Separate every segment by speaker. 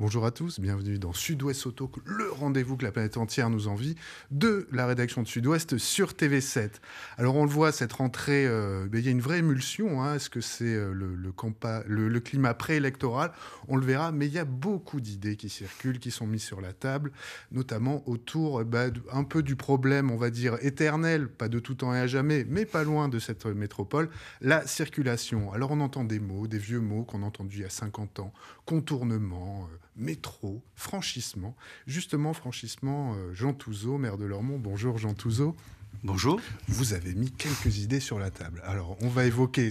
Speaker 1: Bonjour à tous, bienvenue dans Sud-Ouest Auto, le rendez-vous que la planète entière nous envie, de la rédaction de Sud-Ouest sur TV7. Alors on le voit, cette rentrée, euh, ben, il y a une vraie émulsion. Hein. Est-ce que c'est euh, le, climat préélectoral On le verra, mais il y a beaucoup d'idées qui circulent, qui sont mises sur la table, notamment autour euh, ben, un peu du problème, on va dire, éternel, pas de tout temps et à jamais, mais pas loin de cette métropole, la circulation. Alors on entend des mots, des vieux mots qu'on a entendus il y a 50 ans, contournement métro, franchissement. Justement, franchissement, euh, Jean Touzeau, maire de Lormont. Bonjour Jean Touzeau. Bonjour. Vous avez mis quelques idées sur la table. Alors, on va évoquer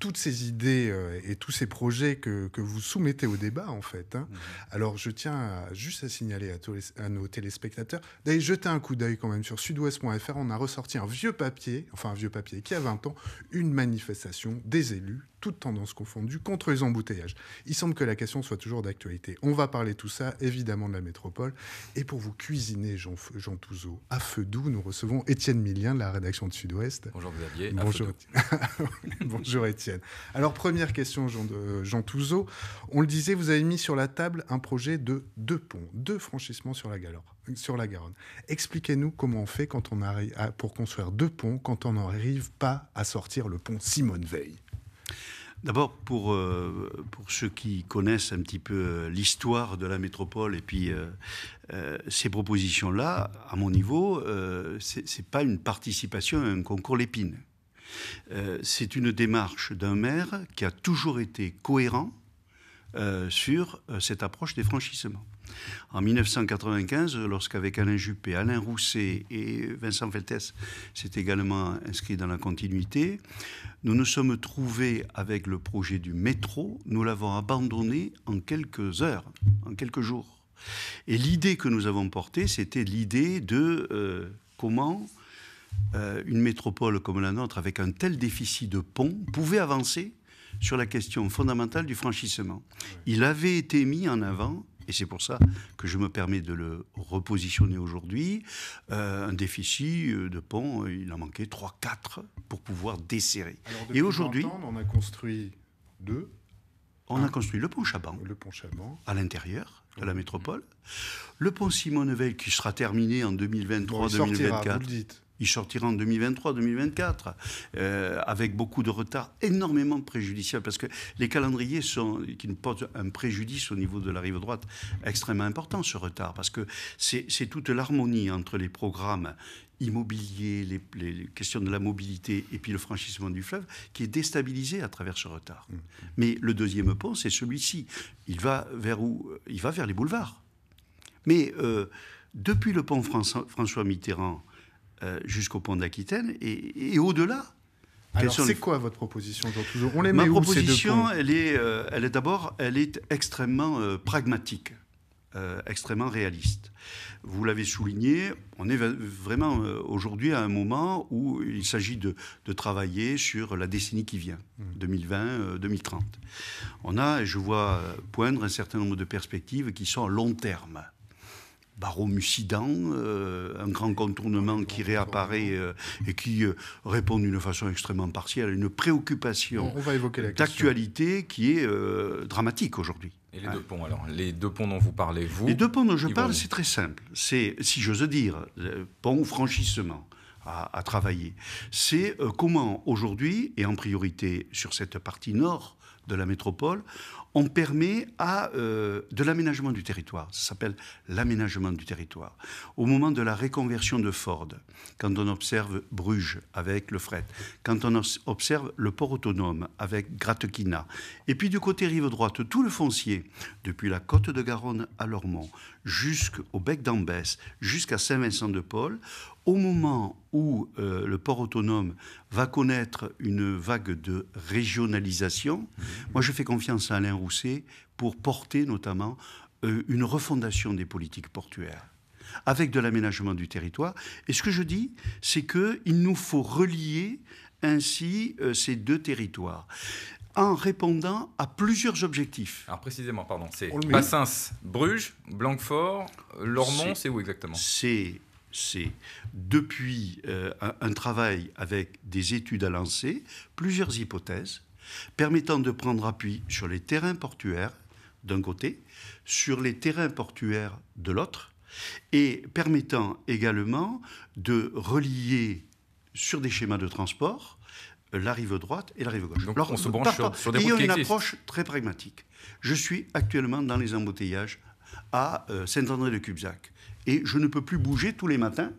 Speaker 1: toutes ces idées euh, et tous ces projets que, vous soumettez au débat, en fait. Hein. Mhm. Alors, je tiens juste à signaler à, tous à nos téléspectateurs d'aller jeter un coup d'œil quand même sur sudouest.fr. On a ressorti un vieux papier, enfin un vieux papier qui a 20 ans, une manifestation des élus toutes tendances confondues, contre les embouteillages. Il semble que la question soit toujours d'actualité. On va parler tout ça, évidemment, de la métropole. Et pour vous cuisiner, Jean, Jean Touzeau, à feu doux, nous recevons Étienne Millien de la rédaction de Sud-Ouest. Bonjour Xavier. Bonjour, Bonjour Étienne. Alors, première question, Jean, de, Jean Touzeau. On le disait, vous avez mis sur la table un projet de deux ponts, deux franchissements sur la, Garonne. Expliquez-nous comment on fait quand on arrive pour construire deux ponts quand on n'arrive pas à sortir le pont Simone Veil.
Speaker 2: D'abord, pour, euh, pour ceux qui connaissent un petit peu euh, l'histoire de la métropole et puis euh, ces propositions-là, à mon niveau, ce n'est pas une participation à un concours l'épine. C'est une démarche d'un maire qui a toujours été cohérent sur cette approche des franchissements. En 1995, lorsqu'avec Alain Juppé, Alain Rousset et Vincent Feltès c'est également inscrit dans la continuité, nous nous sommes trouvés avec le projet du métro. Nous l'avons abandonné en quelques heures, en quelques jours. Et l'idée que nous avons portée, c'était l'idée de euh, comment euh, une métropole comme la nôtre, avec un tel déficit de ponts, pouvait avancer sur la question fondamentale du franchissement. Il avait été mis en avant et c'est pour ça que je me permets de le repositionner aujourd'hui. Euh, un déficit euh, de pont, euh, il en manquait 3-4 pour pouvoir desserrer. Et aujourd'hui.
Speaker 1: On a construit
Speaker 2: deux. On a construit le pont Chaban. Le À l'intérieur de la métropole. Le pont simon Veil qui sera terminé en 2023-2024. Il sortira en 2023-2024, euh, avec beaucoup de retard, énormément préjudiciable, parce que les calendriers sont, qui nous portent un préjudice au niveau de la rive droite extrêmement important, ce retard, parce que c'est toute l'harmonie entre les programmes immobiliers, les, questions de la mobilité et puis le franchissement du fleuve qui est déstabilisé à travers ce retard. Mmh. Mais le deuxième pont, c'est celui-ci. Il va vers où Il va vers les boulevards. Mais euh, depuis le pont François Mitterrand, euh, jusqu'au pont d'Aquitaine et, et au-delà. Alors c'est
Speaker 1: quoi votre proposition On Ma proposition, elle
Speaker 2: est, euh, elle est d'abord, elle est extrêmement euh, pragmatique, extrêmement réaliste. Vous l'avez souligné, on est vraiment aujourd'hui à un moment où il s'agit de, de, travailler sur la décennie qui vient, 2020-2030. Mmh. On a, je vois poindre un certain nombre de perspectives qui sont à long terme. – euh, un grand contournement qui réapparaît euh, et qui euh, répond d'une façon extrêmement partielle à une préoccupation d'actualité qui est dramatique aujourd'hui. Et les deux ponts, alors Les deux ponts dont vous parlez, vous Les deux ponts dont je parle, c'est très simple. C'est, si j'ose dire, pont franchissement. À, travailler. C'est comment aujourd'hui, et en priorité sur cette partie nord de la métropole, on permet à, euh, de l'aménagement du territoire. Ça s'appelle l'aménagement du territoire. Au moment de la réconversion de Ford, quand on observe Bruges avec le fret, quand on observe le port autonome avec Gratequina, et puis du côté rive droite, tout le foncier, depuis la côte de Garonne à Lormont, jusqu'au bec d'Ambès, jusqu'à Saint-Vincent-de-Paul, au moment où euh, le port autonome va connaître une vague de régionalisation, moi je fais confiance à Alain Rousset pour porter notamment euh, une refondation des politiques portuaires avec de l'aménagement du territoire. Et ce que je dis, c'est qu'il nous faut relier ainsi euh, ces deux territoires en répondant à plusieurs objectifs. Alors précisément, pardon, c'est Bassins, Bruges, Blanquefort, Lormont, c'est où exactement C'est c'est depuis euh, un travail avec des études à lancer, plusieurs hypothèses permettant de prendre appui sur les terrains portuaires d'un côté, sur les terrains portuaires de l'autre, et permettant également de relier sur des schémas de transport euh, la rive droite et la rive gauche. Donc Alors, on se branche sur, des une approche très pragmatique. Je suis actuellement dans les embouteillages à euh, Saint-André-de-Cubzac. Et je ne peux plus bouger tous les matins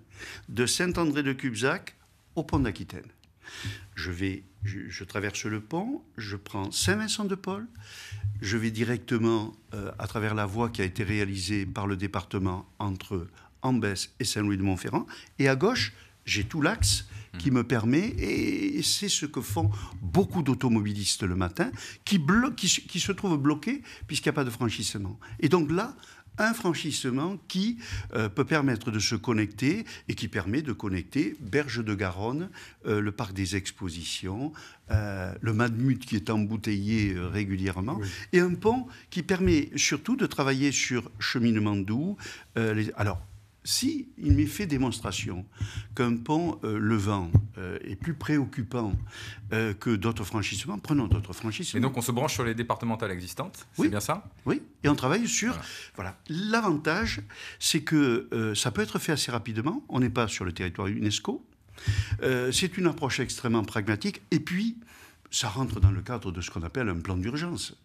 Speaker 2: de Saint-André-de-Cubzac au pont d'Aquitaine. Je vais, je, traverse le pont, je prends Saint-Vincent-de-Paul, je vais directement euh, à travers la voie qui a été réalisée par le département entre Ambès et Saint-Louis-de-Montferrand, et à gauche, j'ai tout l'axe qui me permet, et c'est ce que font beaucoup d'automobilistes le matin, qui, qui se trouvent bloqués puisqu'il n'y a pas de franchissement. Et donc là, un franchissement qui euh, peut permettre de se connecter et qui permet de connecter Berge de Garonne, euh, le parc des expositions, euh, le Madmut qui est embouteillé régulièrement, et un pont qui permet surtout de travailler sur cheminement doux. alors, si il m'est fait démonstration qu'un pont euh, levant euh, est plus préoccupant euh, que d'autres franchissements, prenons d'autres franchissements. Et donc on se branche sur les départementales existantes, oui, c'est bien ça Oui, et on travaille sur... Voilà, l'avantage, c'est que ça peut être fait assez rapidement, on n'est pas sur le territoire UNESCO, c'est une approche extrêmement pragmatique, et puis ça rentre dans le cadre de ce qu'on appelle un plan d'urgence.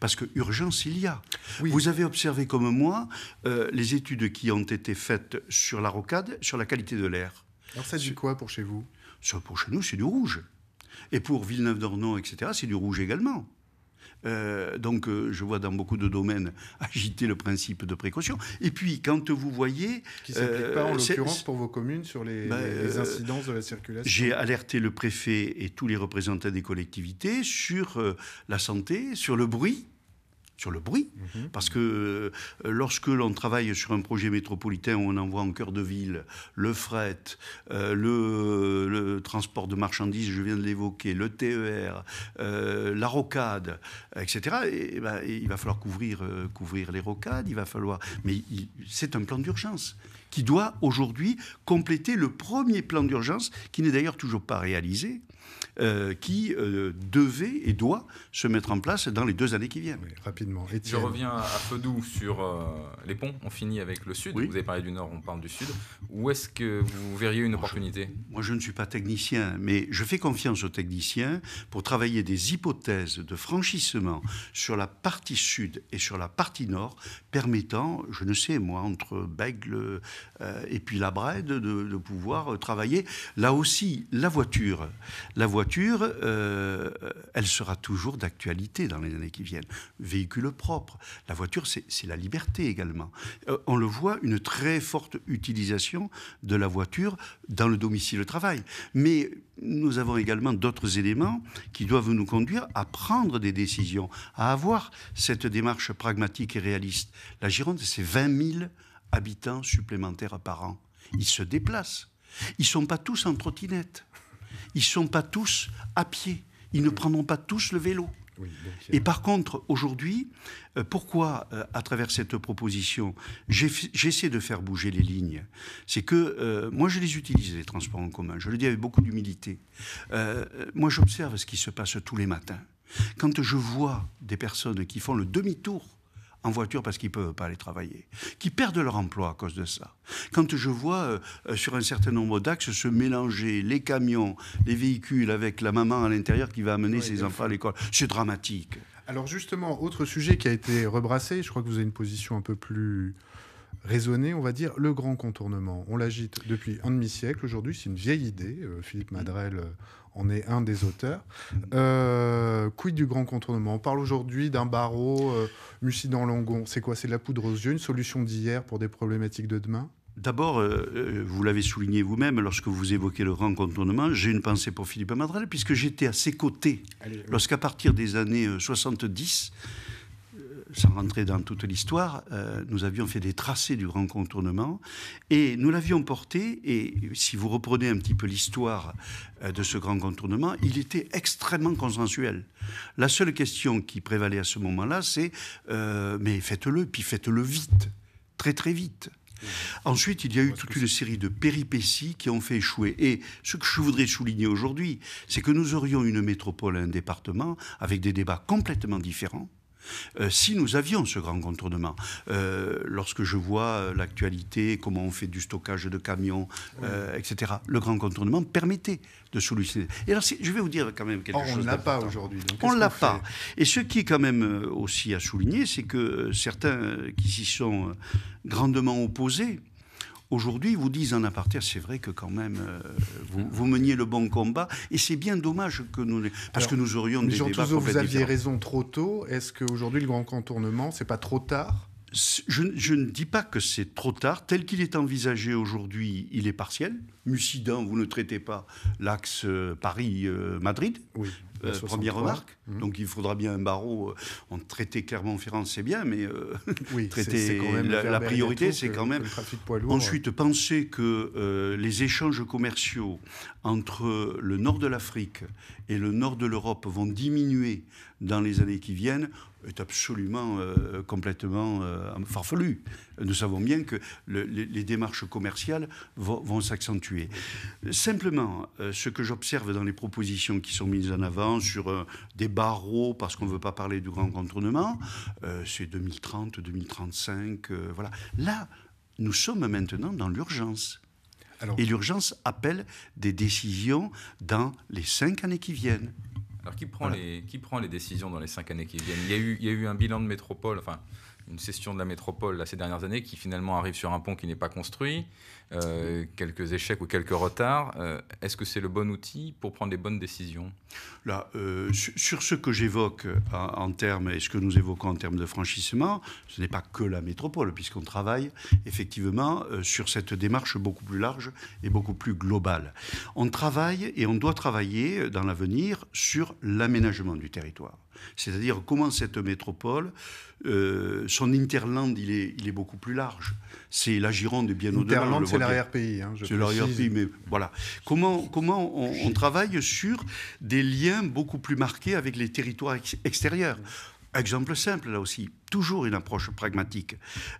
Speaker 2: Parce que urgence, il y a. Vous avez observé comme moi euh, les études qui ont été faites sur la rocade, sur la qualité de l'air.
Speaker 1: Alors ça dit quoi
Speaker 2: pour chez vous Pour chez nous, c'est du rouge. Et pour Villeneuve-d'Ornon, etc., c'est du rouge également. Euh, donc, euh, je vois dans beaucoup de domaines agiter le principe de précaution. Et puis, quand vous voyez. Qui s'applique pas, en euh, l'occurrence, pour vos communes sur les bah, incidences de la circulation. J'ai alerté le préfet et tous les représentants des collectivités sur la santé, sur le bruit sur le bruit, mhm. parce que euh, lorsque l'on travaille sur un projet métropolitain où on envoie en cœur de ville le fret, euh, le, transport de marchandises, je viens de l'évoquer, le TER, euh, la rocade, etc., eh ben, il va falloir couvrir, couvrir les rocades, il va falloir... Mais c'est un plan d'urgence qui doit aujourd'hui compléter le premier plan d'urgence qui n'est d'ailleurs toujours pas réalisé, euh, qui euh, devait et doit se mettre en place dans les deux années qui viennent. rapidement. Je reviens
Speaker 1: à doux sur euh, les ponts.
Speaker 2: On finit avec le sud. Vous avez parlé du nord, on parle du sud. Où est-ce que vous verriez une opportunité Moi, je ne suis pas technicien, mais je fais confiance aux techniciens pour travailler des hypothèses de franchissement sur la partie sud et sur la partie nord, permettant, je ne sais, moi, entre Bègle et puis la Brède, de, de pouvoir travailler. Là aussi, la voiture la voiture, euh, elle sera toujours d'actualité dans les années qui viennent. Véhicule propre. La voiture, c'est la liberté également. Euh, on le voit, une très forte utilisation de la voiture dans le domicile de travail. Mais nous avons également d'autres éléments qui doivent nous conduire à prendre des décisions, à avoir cette démarche pragmatique et réaliste. La Gironde, c'est 20 000 habitants supplémentaires par an. Ils se déplacent. Ils ne sont pas tous en trottinette ils ne sont pas tous à pied. Ils ne prendront pas tous le vélo. et par contre, aujourd'hui, euh, pourquoi, euh, à travers cette proposition, j'essaie de faire bouger les lignes C'est que euh, moi, je les utilise, les transports en commun. Je le dis avec beaucoup d'humilité. moi, j'observe ce qui se passe tous les matins. Quand je vois des personnes qui font le demi-tour en voiture parce qu'ils ne peuvent pas aller travailler, qui perdent leur emploi à cause de ça. Quand je vois euh, sur un certain nombre d'axes se mélanger les camions, les véhicules avec la maman à l'intérieur qui va amener ses enfants à l'école, c'est dramatique.
Speaker 1: Alors justement, autre sujet qui a été rebrassé, je crois que vous avez une position un peu plus raisonner, on va dire, le grand contournement. On l'agite depuis un demi-siècle. Aujourd'hui, c'est une vieille idée. Euh, Philippe Madrel euh, en est un des auteurs. Euh, quid du grand contournement On parle aujourd'hui d'un barreau euh, dans C'est quoi C'est la poudre aux yeux, une solution d'hier pour des problématiques de demain
Speaker 2: D'abord, vous l'avez souligné vous-même lorsque vous évoquez le grand contournement, j'ai une pensée pour Philippe Madrel, puisque j'étais à ses côtés, lorsqu'à partir des années 70, sans rentrer dans toute l'histoire, euh, nous avions fait des tracés du grand contournement et nous l'avions porté. Et si vous reprenez un petit peu l'histoire euh, de ce grand contournement, il était extrêmement consensuel. La seule question qui prévalait à ce moment-là, c'est euh, mais faites-le, puis faites-le vite, très très vite. Ensuite, il y a eu toute une série de péripéties qui ont fait échouer. Et ce que je voudrais souligner aujourd'hui, c'est que nous aurions une métropole, un département, avec des débats complètement différents, euh, si nous avions ce grand contournement. Euh, lorsque je vois l'actualité, comment on fait du stockage de camions, euh, etc., le grand contournement permettait de solutionner. Et alors, je vais vous dire quand même quelque chose. On ne l'a pas aujourd'hui. On ne l'a pas. Et ce qui est quand même aussi à souligner, c'est que certains qui s'y sont grandement opposés, aujourd'hui vous disent en aparté, c'est vrai que quand même, euh, vous, meniez le bon combat, et c'est bien dommage que nous, parce que nous aurions des débats complètement vous aviez
Speaker 1: raison trop tôt. Est-ce qu'aujourd'hui le grand contournement, c'est pas trop tard
Speaker 2: je, je, ne dis pas que c'est trop tard. Tel qu'il est envisagé aujourd'hui, il est partiel. Mucidant, vous ne traitez pas l'axe euh, Paris-Madrid. Euh, oui. Euh, première remarque. Mmh. Donc il faudra bien un barreau. On euh, traiter clairement ferrand c'est bien, mais euh, traiter la, priorité, c'est quand même. Ensuite, penser que les échanges commerciaux entre le nord de l'Afrique et le nord de l'Europe vont diminuer dans les années qui viennent, est absolument euh, complètement euh, farfelu. Nous savons bien que les, démarches commerciales vont, s'accentuer. Simplement, euh, ce que j'observe dans les propositions qui sont mises en avant sur des barreaux parce qu'on ne veut pas parler du grand contournement, c'est 2030, 2035, voilà. Là, nous sommes maintenant dans l'urgence. Et l'urgence appelle des décisions dans les cinq années qui viennent. Alors qui prend,
Speaker 1: les, décisions dans les cinq années qui viennent il y, a eu, il eu un bilan de métropole, enfin une session de la métropole ces dernières années qui finalement arrive sur un pont qui n'est pas construit. Euh, quelques échecs ou quelques retards. Euh, est-ce que c'est le bon outil pour prendre les bonnes décisions
Speaker 2: Là, euh, sur ce que j'évoque en, termes et ce que nous évoquons en termes de franchissement, ce n'est pas que la métropole, puisqu'on travaille effectivement sur cette démarche beaucoup plus large et beaucoup plus globale. On travaille et on doit travailler dans l'avenir sur l'aménagement du territoire. C'est-à-dire comment cette métropole, son interland, est, il est, beaucoup plus large c'est la Gironde bien au-delà. c'est l'arrière-pays. Hein, c'est l'arrière-pays, mais voilà. Comment, comment on, travaille sur des liens beaucoup plus marqués avec les territoires extérieurs Exemple simple, là aussi toujours une approche pragmatique.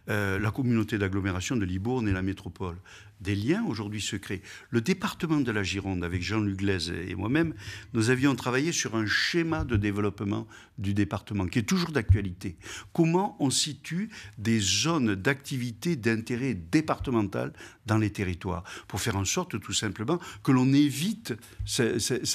Speaker 2: Euh, la communauté d'agglomération de Libourne et la métropole. Des liens aujourd'hui se créent. Le département de la Gironde, avec Jean-Luc Glaise et moi-même, nous avions travaillé sur un schéma de développement du département, qui est toujours d'actualité. Comment on situe des zones d'activité d'intérêt départemental dans les territoires, pour faire en sorte, tout simplement, que l'on évite cette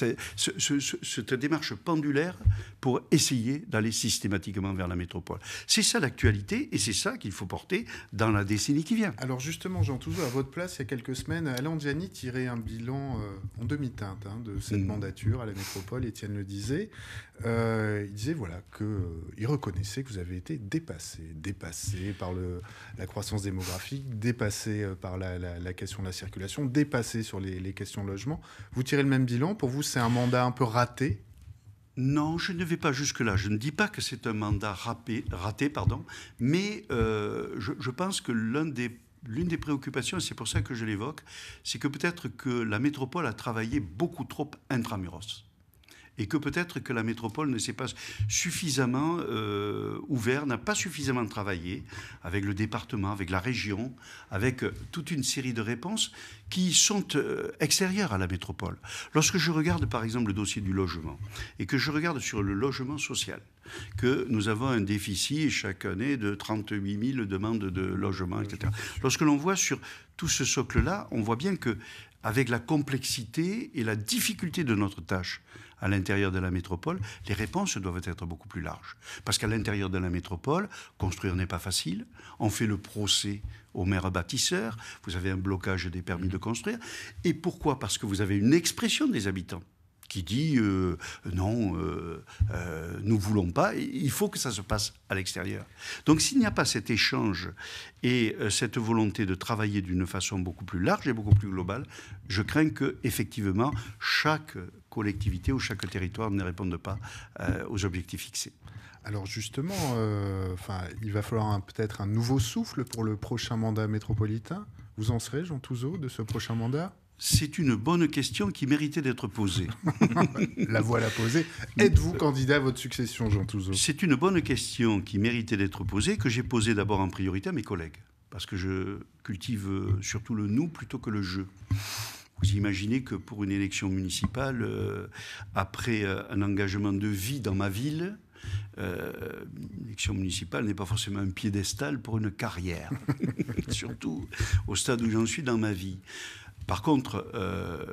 Speaker 2: démarche pendulaire pour essayer d'aller systématiquement vers la métropole. C'est ça l'actualité et c'est ça qu'il faut porter dans la décennie qui vient. Alors justement, Jean toujours à votre place, il y a quelques semaines, Alain Diani tirait un bilan euh,
Speaker 1: en demi-teinte hein, de cette mm. mandature à la métropole, Étienne le disait. Euh, il disait voilà, que, euh, reconnaissait que vous avez été dépassé, dépassé par la croissance démographique, dépassé par la, question de la circulation, dépassé sur les, les questions de logement. Vous tirez le même bilan, pour vous c'est un mandat un peu raté
Speaker 2: non, je ne vais pas jusque-là. Je ne dis pas que c'est un mandat raté, pardon, mais euh, je, pense que l'une des, des préoccupations, et c'est pour ça que je l'évoque, c'est que peut-être que la métropole a travaillé beaucoup trop intramuros et que peut-être que la métropole ne s'est pas suffisamment euh, ouverte, n'a pas suffisamment travaillé avec le département, avec la région, avec euh, toute une série de réponses qui sont euh, extérieures à la métropole. Lorsque je regarde par exemple le dossier du logement et que je regarde sur le logement social, que nous avons un déficit chaque année de 38 000 demandes de logement, etc. Lorsque l'on voit sur tout ce socle-là, on voit bien que avec la complexité et la difficulté de notre tâche, à l'intérieur de la métropole, les réponses doivent être beaucoup plus larges. Parce qu'à l'intérieur de la métropole, construire n'est pas facile. On fait le procès aux maires bâtisseurs. Vous avez un blocage des permis de construire. Et pourquoi Parce que vous avez une expression des habitants qui dit euh, euh, non, nous euh, euh, nous voulons pas. Il faut que ça se passe à l'extérieur. Donc s'il n'y a pas cet échange et cette volonté de travailler d'une façon beaucoup plus large et beaucoup plus globale, je crains que effectivement chaque Collectivités ou chaque territoire ne répondent pas euh, aux objectifs fixés.
Speaker 1: Alors justement, euh, il va falloir peut-être un nouveau souffle pour le prochain mandat métropolitain. Vous en serez, Jean Touzeau, de ce prochain mandat
Speaker 2: c'est une bonne question qui méritait d'être posée. la voilà posée. Êtes-vous candidat à votre succession, Jean Touzeau C'est une bonne question qui méritait d'être posée, que j'ai posée d'abord en priorité à mes collègues, parce que je cultive euh, surtout le nous plutôt que le jeu. Vous imaginez que pour une élection municipale, euh, après euh, un engagement de vie dans ma ville, euh, l'élection municipale n'est pas forcément un piédestal pour une carrière, surtout au stade où j'en suis dans ma vie. Par contre, euh,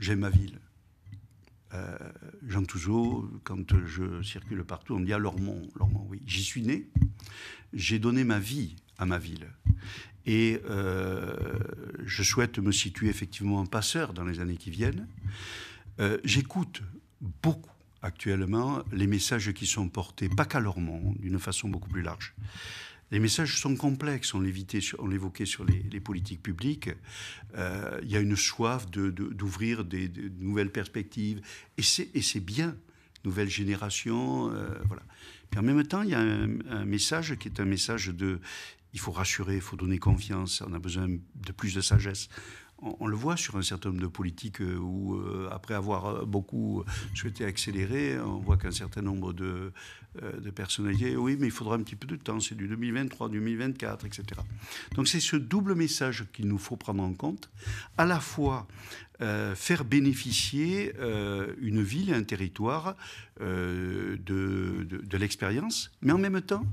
Speaker 2: j'aime ma ville. Jean Touzeau, quand je circule partout, on me dit à ah, Lormont, Lormont, oui, j'y suis né, j'ai donné ma vie à ma ville. Et euh, je souhaite me situer effectivement en passeur dans les années qui viennent. Euh, j'écoute beaucoup actuellement les messages qui sont portés, pas qu'à d'une façon beaucoup plus large. Les messages sont complexes, on l'évoquait sur les, les, politiques publiques. Euh, il y a une soif d'ouvrir de, des, nouvelles perspectives, et c'est bien, nouvelle génération, voilà. Puis en même temps, il y a un message qui est un message de il faut rassurer, il faut donner confiance, on a besoin de plus de sagesse. On, le voit sur un certain nombre de politiques euh, où, euh, après avoir euh, beaucoup souhaité accélérer, on voit qu'un certain nombre de, personnalités, oui, mais il faudra un petit peu de temps, c'est du 2023, 2024, etc. Donc c'est ce double message qu'il nous faut prendre en compte, à la fois faire bénéficier une ville, et un territoire de l'expérience, mais en même temps,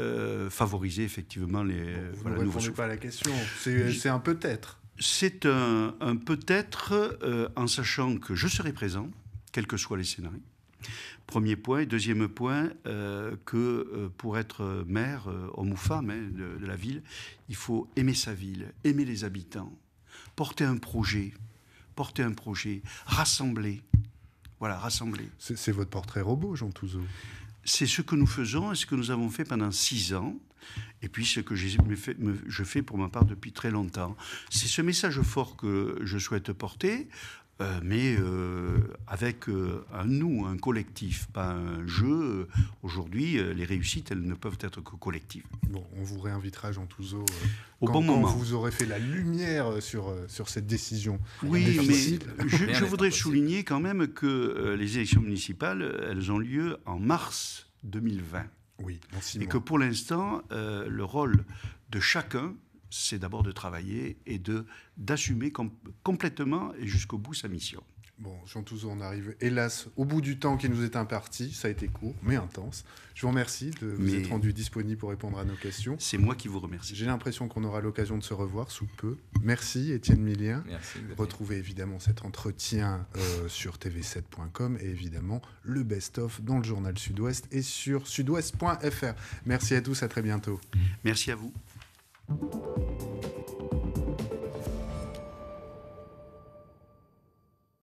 Speaker 2: euh, favoriser effectivement les. Bon, vous ne répondez pas
Speaker 1: à la question. C'est un peut-être.
Speaker 2: C'est un, peut-être euh, en sachant que je serai présent, quels que soient les scénarios. Premier point. Et deuxième point, euh, que pour être maire, homme ou femme hein, de, la ville, il faut aimer sa ville, aimer les habitants, porter un projet, porter un projet, rassembler. Voilà, rassembler. C'est votre portrait robot, Jean Touzeau c'est ce que nous faisons et ce que nous avons fait pendant six ans, et puis ce que je fais pour ma part depuis très longtemps. C'est ce message fort que je souhaite porter euh, mais euh, avec euh, un nous, un collectif, pas un jeu. Aujourd'hui, les réussites, elles ne peuvent être que collectives. Bon, on vous réinvitera, Jean Touzeau, au quand, bon moment. Quand vous
Speaker 1: aurez fait la lumière sur, sur cette décision. Oui, mais je, voudrais
Speaker 2: souligner quand même que les élections municipales, elles ont lieu en mars 2020. Oui, merci. Et que pour l'instant, le rôle de chacun c'est d'abord de travailler et de d'assumer complètement et jusqu'au bout sa mission.
Speaker 1: Bon, Jean Touzeau, on arrive
Speaker 2: hélas au bout du temps qui nous est imparti. Ça a été
Speaker 1: court, mais intense. Je vous remercie de vous être rendu disponible pour répondre à nos questions. C'est moi qui vous remercie. J'ai l'impression qu'on aura l'occasion de se revoir sous peu. Merci, Étienne Millien. Merci. Retrouvez évidemment cet entretien euh, sur tv7.com et évidemment le best-of dans le journal Sud-Ouest et sur sudouest.fr. Merci à tous, à très bientôt.
Speaker 2: Merci à vous. Thank you.